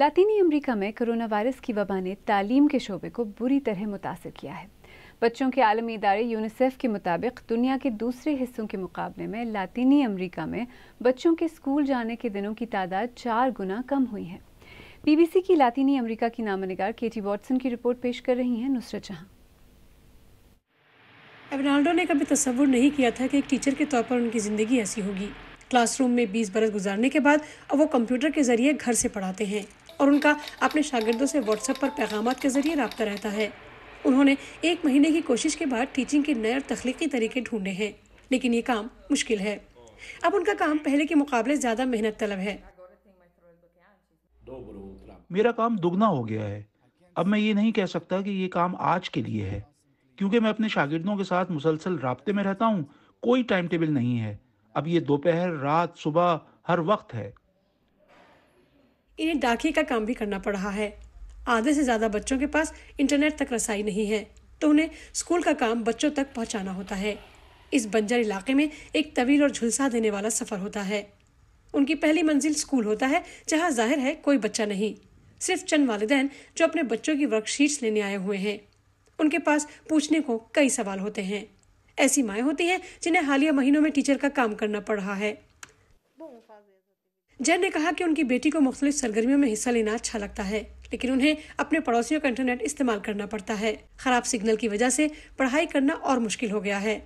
लातीनी अमरीका में corona virus की वबा ने तालीम के शोबे को बुरी तरह मुतासर किया है बच्चों के आलमी इदारे यूनिसेफ के मुताबिक दुनिया के दूसरे हिस्सों के मुकाबले में लातीनी अमरीका में बच्चों के स्कूल जाने के दिनों की तादाद चार गुना कम हुई है बीबीसी की लातीनी अमरीका की के केटी वॉटसन की रिपोर्ट पेश कर रही हैं नुसरत जहां एवनाल्डो ने कभी तस्वुर नहीं किया था कि एक टीचर के तौर पर उनकी ज़िंदगी ऐसी होगी क्लासरूम में 20 बरस गुजारने के बाद अब वो कंप्यूटर के ज़रिए घर से पढ़ाते हैं और उनका अपने शागिदों से व्हाट्सएप पर पैगाम के ज़रिए रबता रहता है उन्होंने एक महीने की कोशिश के बाद टीचिंग के नए और तख्लीकी तरीके ढूंढे हैं लेकिन ये काम मुश्किल है अब उनका काम पहले के मुकाबले ज़्यादा मेहनत तलब है मेरा काम दुगना हो गया है अब मैं ये नहीं कह सकता कि ये काम आज के लिए है क्योंकि मैं अपने शागिर्दों के साथ मुसलसल रबते में रहता हूँ कोई टाइम टेबल नहीं है अब ये दोपहर रात सुबह हर वक्त है इन्हें डाकिया का काम भी करना पड़ रहा है आधे से ज़्यादा बच्चों के पास इंटरनेट तक रसाई नहीं है तो उन्हें स्कूल का काम बच्चों तक पहुंचाना होता है इस बंजर इलाके में एक तवील और झुलसा देने वाला सफ़र होता है उनकी पहली मंजिल स्कूल होता है जहाँ जाहिर है कोई बच्चा नहीं सिर्फ चंद वालदेन जो अपने बच्चों की वर्कशीट्स लेने आए हुए हैं उनके पास पूछने को कई सवाल होते हैं ऐसी माएँ होती हैं जिन्हें हालिया महीनों में टीचर का काम करना पड़ रहा है जैन ने कहा कि उनकी बेटी को मुख्तलिफ सरगर्मियों में हिस्सा लेना अच्छा लगता है लेकिन उन्हें अपने पड़ोसियों का इंटरनेट इस्तेमाल करना पड़ता है खराब सिग्नल की वजह से पढ़ाई करना और मुश्किल हो गया है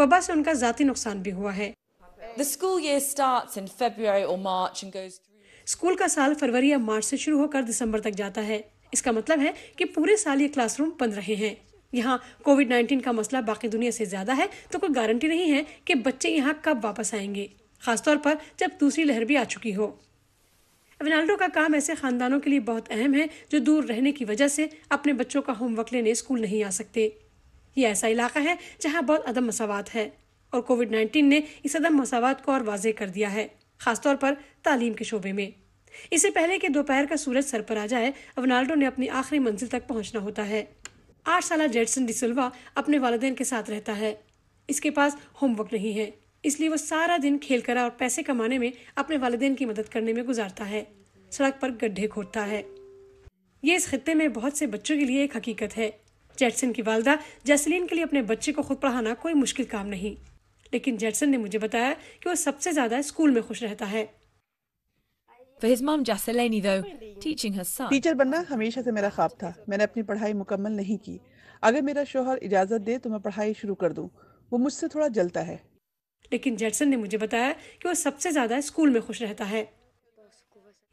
वबा से उनका जाती नुकसान भी हुआ है स्कूल का साल फरवरी या मार्च से शुरू होकर दिसंबर तक जाता है इसका मतलब है कि पूरे साल ये क्लासरूम बंद रहे हैं यहाँ कोविड 19 का मसला बाकी दुनिया से ज्यादा है तो कोई गारंटी नहीं है कि बच्चे यहाँ कब वापस आएंगे खासतौर पर जब दूसरी लहर भी आ चुकी हो रोनाल्डो का काम ऐसे खानदानों के लिए बहुत अहम है जो दूर रहने की वजह से अपने बच्चों का होमवर्क लेने स्कूल नहीं आ सकते ये ऐसा इलाका है जहाँ बहुत अदम मसावत है और कोविड नाइन्टीन ने इस अदम मसावत को और वाजे कर दिया है खासतौर पर तालीम के शोबे में इससे पहले कि दोपहर का सूरज सर पर आ जाए रोनाल्डो ने अपनी आखिरी मंजिल तक पहुंचना होता है आठ साल जेडसन डिसल्वा अपने वालदेन के साथ रहता है इसके पास होमवर्क नहीं है इसलिए वो सारा दिन खेल करा और पैसे कमाने में अपने वाले की मदद करने में गुजारता है सड़क पर गड्ढे खोदता है ये इस खत्े में बहुत से बच्चों के लिए एक हकीकत है जैटसन की वालदा जैसलिन के लिए अपने बच्चे को खुद पढ़ाना कोई मुश्किल काम नहीं लेकिन जैटसन ने मुझे बताया कि वो सबसे ज्यादा स्कूल में खुश रहता है For his mom though, teaching her son. Teacher बनना हमेशा से मेरा ख्वाब था मैंने अपनी पढ़ाई मुकम्मल नहीं की अगर मेरा शोहर इजाज़त दे तो मैं पढ़ाई शुरू कर दूँ वो मुझसे थोड़ा जलता है लेकिन जेटसन ने मुझे बताया कि वो सबसे ज़्यादा स्कूल में खुश रहता है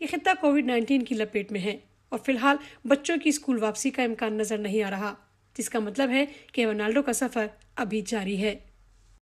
ये खत्ता कोविड 19 की लपेट में है और फिलहाल बच्चों की स्कूल वापसी का इम्कान नज़र नहीं आ रहा जिसका मतलब है कि रोनाल्डो का सफ़र अभी जारी है